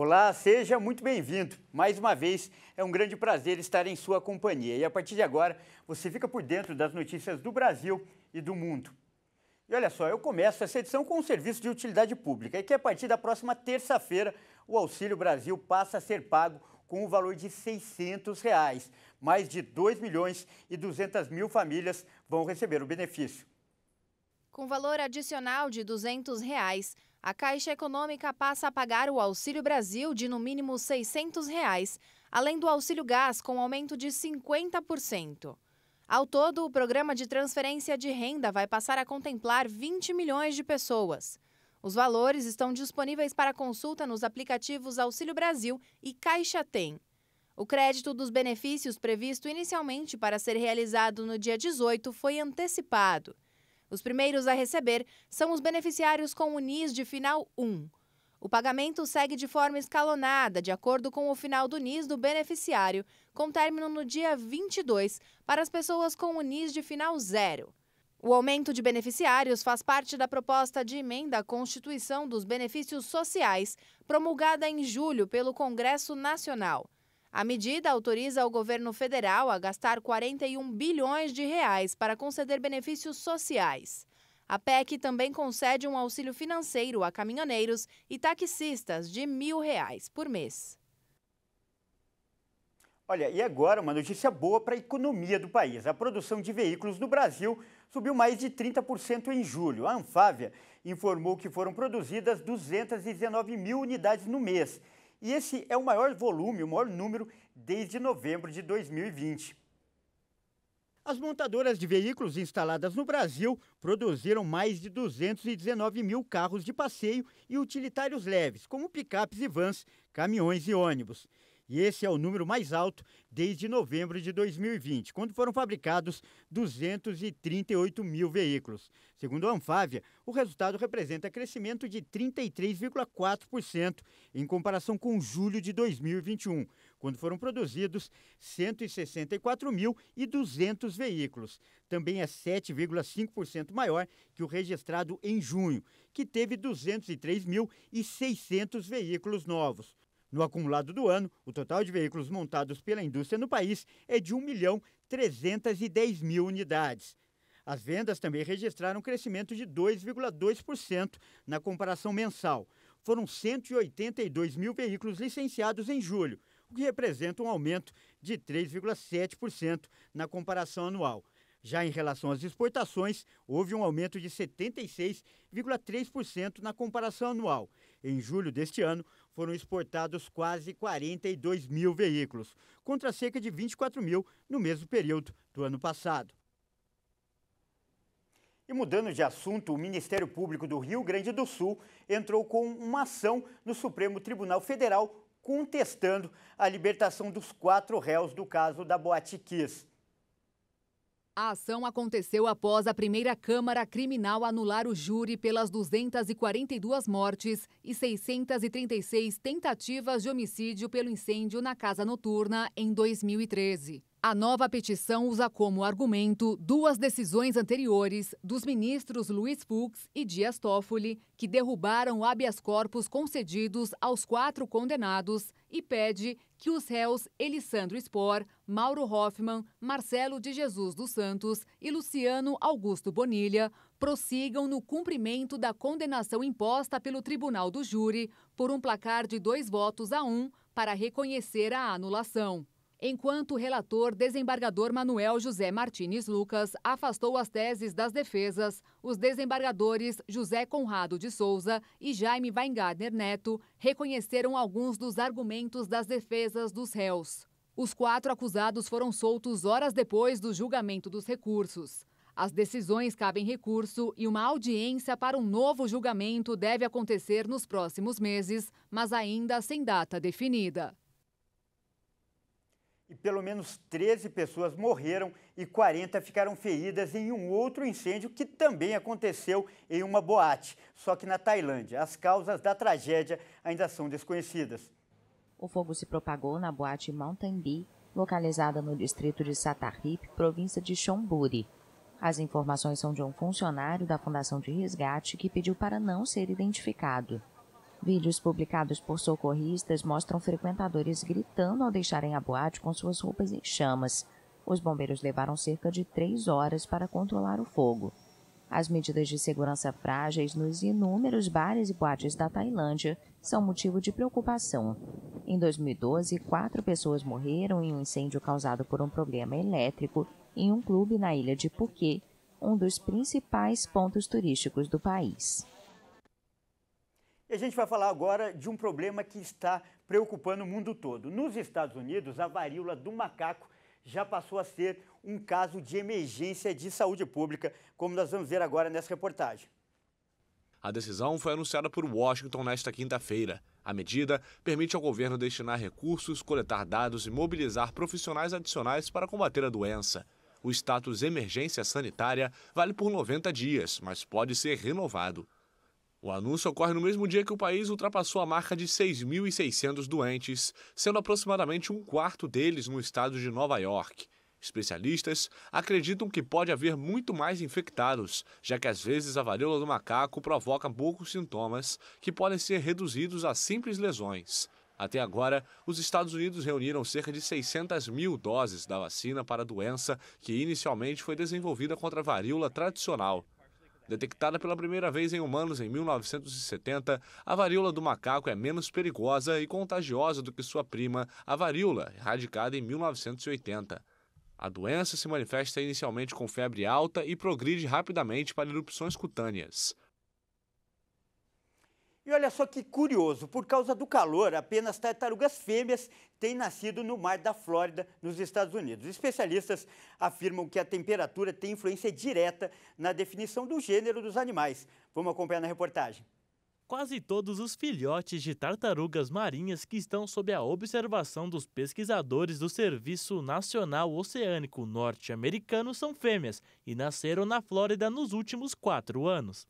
Olá, seja muito bem-vindo. Mais uma vez, é um grande prazer estar em sua companhia. E a partir de agora, você fica por dentro das notícias do Brasil e do mundo. E olha só, eu começo essa edição com um serviço de utilidade pública, e que a partir da próxima terça-feira, o Auxílio Brasil passa a ser pago com o valor de R$ 600. Reais. Mais de 2 milhões e 200 mil famílias vão receber o benefício. Com valor adicional de R$ 200, reais, a Caixa Econômica passa a pagar o Auxílio Brasil de no mínimo R$ 600, reais, além do Auxílio Gás com aumento de 50%. Ao todo, o programa de transferência de renda vai passar a contemplar 20 milhões de pessoas. Os valores estão disponíveis para consulta nos aplicativos Auxílio Brasil e Caixa Tem. O crédito dos benefícios previsto inicialmente para ser realizado no dia 18 foi antecipado. Os primeiros a receber são os beneficiários com o NIS de final 1. O pagamento segue de forma escalonada, de acordo com o final do NIS do beneficiário, com término no dia 22 para as pessoas com o NIS de final 0. O aumento de beneficiários faz parte da proposta de emenda à Constituição dos Benefícios Sociais, promulgada em julho pelo Congresso Nacional. A medida autoriza o governo federal a gastar 41 bilhões de reais para conceder benefícios sociais. A PEC também concede um auxílio financeiro a caminhoneiros e taxistas de mil reais por mês. Olha, e agora uma notícia boa para a economia do país. A produção de veículos no Brasil subiu mais de 30% em julho. A Anfávia informou que foram produzidas 219 mil unidades no mês. E esse é o maior volume, o maior número desde novembro de 2020. As montadoras de veículos instaladas no Brasil produziram mais de 219 mil carros de passeio e utilitários leves, como picapes e vans, caminhões e ônibus. E esse é o número mais alto desde novembro de 2020, quando foram fabricados 238 mil veículos. Segundo a Anfávia, o resultado representa crescimento de 33,4% em comparação com julho de 2021, quando foram produzidos 164.200 veículos. Também é 7,5% maior que o registrado em junho, que teve 203.600 veículos novos. No acumulado do ano, o total de veículos montados pela indústria no país é de 1 milhão 310 mil unidades. As vendas também registraram um crescimento de 2,2% na comparação mensal. Foram 182 mil veículos licenciados em julho, o que representa um aumento de 3,7% na comparação anual. Já em relação às exportações, houve um aumento de 76,3% na comparação anual. Em julho deste ano, foram exportados quase 42 mil veículos, contra cerca de 24 mil no mesmo período do ano passado. E mudando de assunto, o Ministério Público do Rio Grande do Sul entrou com uma ação no Supremo Tribunal Federal contestando a libertação dos quatro réus do caso da Boate Kiss. A ação aconteceu após a primeira Câmara Criminal anular o júri pelas 242 mortes e 636 tentativas de homicídio pelo incêndio na casa noturna em 2013. A nova petição usa como argumento duas decisões anteriores dos ministros Luiz Fux e Dias Toffoli, que derrubaram habeas corpus concedidos aos quatro condenados e pede que os réus Elisandro Spor, Mauro Hoffman, Marcelo de Jesus dos Santos e Luciano Augusto Bonilha prossigam no cumprimento da condenação imposta pelo Tribunal do Júri por um placar de dois votos a um para reconhecer a anulação enquanto o relator desembargador Manuel José Martínez Lucas afastou as teses das defesas, os desembargadores José Conrado de Souza e Jaime Weingartner Neto reconheceram alguns dos argumentos das defesas dos réus. Os quatro acusados foram soltos horas depois do julgamento dos recursos. As decisões cabem recurso e uma audiência para um novo julgamento deve acontecer nos próximos meses, mas ainda sem data definida e pelo menos 13 pessoas morreram e 40 ficaram feridas em um outro incêndio que também aconteceu em uma boate, só que na Tailândia. As causas da tragédia ainda são desconhecidas. O fogo se propagou na boate Mountain Bee, localizada no distrito de Satarip, província de Chonburi. As informações são de um funcionário da Fundação de Resgate que pediu para não ser identificado. Vídeos publicados por socorristas mostram frequentadores gritando ao deixarem a boate com suas roupas em chamas. Os bombeiros levaram cerca de três horas para controlar o fogo. As medidas de segurança frágeis nos inúmeros bares e boates da Tailândia são motivo de preocupação. Em 2012, quatro pessoas morreram em um incêndio causado por um problema elétrico em um clube na ilha de Phuket, um dos principais pontos turísticos do país. E a gente vai falar agora de um problema que está preocupando o mundo todo. Nos Estados Unidos, a varíola do macaco já passou a ser um caso de emergência de saúde pública, como nós vamos ver agora nessa reportagem. A decisão foi anunciada por Washington nesta quinta-feira. A medida permite ao governo destinar recursos, coletar dados e mobilizar profissionais adicionais para combater a doença. O status emergência sanitária vale por 90 dias, mas pode ser renovado. O anúncio ocorre no mesmo dia que o país ultrapassou a marca de 6.600 doentes, sendo aproximadamente um quarto deles no estado de Nova York. Especialistas acreditam que pode haver muito mais infectados, já que às vezes a varíola do macaco provoca poucos sintomas, que podem ser reduzidos a simples lesões. Até agora, os Estados Unidos reuniram cerca de 600 mil doses da vacina para a doença que inicialmente foi desenvolvida contra a varíola tradicional. Detectada pela primeira vez em humanos em 1970, a varíola do macaco é menos perigosa e contagiosa do que sua prima, a varíola, erradicada em 1980. A doença se manifesta inicialmente com febre alta e progride rapidamente para erupções cutâneas. E olha só que curioso, por causa do calor, apenas tartarugas fêmeas têm nascido no mar da Flórida, nos Estados Unidos. Especialistas afirmam que a temperatura tem influência direta na definição do gênero dos animais. Vamos acompanhar na reportagem. Quase todos os filhotes de tartarugas marinhas que estão sob a observação dos pesquisadores do Serviço Nacional Oceânico Norte-Americano são fêmeas e nasceram na Flórida nos últimos quatro anos.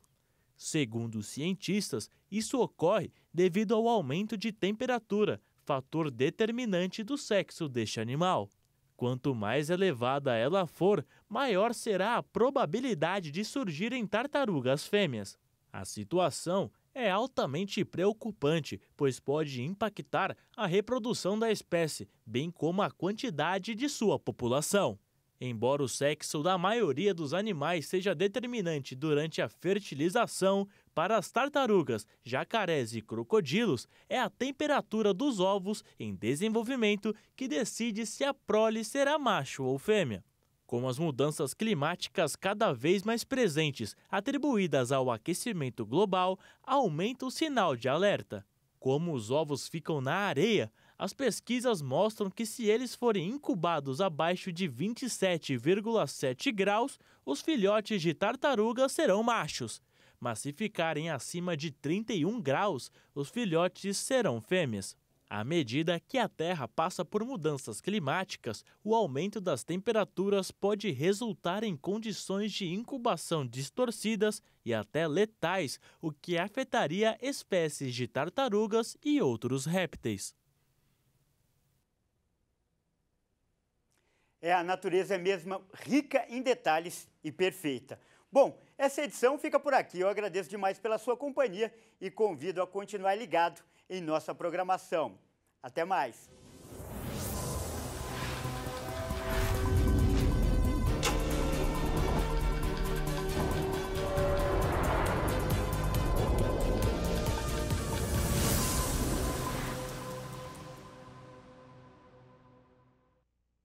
Segundo os cientistas, isso ocorre devido ao aumento de temperatura, fator determinante do sexo deste animal. Quanto mais elevada ela for, maior será a probabilidade de surgirem tartarugas fêmeas. A situação é altamente preocupante, pois pode impactar a reprodução da espécie, bem como a quantidade de sua população. Embora o sexo da maioria dos animais seja determinante durante a fertilização, para as tartarugas, jacarés e crocodilos, é a temperatura dos ovos em desenvolvimento que decide se a prole será macho ou fêmea. Com as mudanças climáticas cada vez mais presentes, atribuídas ao aquecimento global, aumenta o sinal de alerta. Como os ovos ficam na areia, as pesquisas mostram que se eles forem incubados abaixo de 27,7 graus, os filhotes de tartaruga serão machos. Mas se ficarem acima de 31 graus, os filhotes serão fêmeas. À medida que a Terra passa por mudanças climáticas, o aumento das temperaturas pode resultar em condições de incubação distorcidas e até letais, o que afetaria espécies de tartarugas e outros répteis. é a natureza é mesma, rica em detalhes e perfeita. Bom, essa edição fica por aqui. Eu agradeço demais pela sua companhia e convido a continuar ligado em nossa programação. Até mais!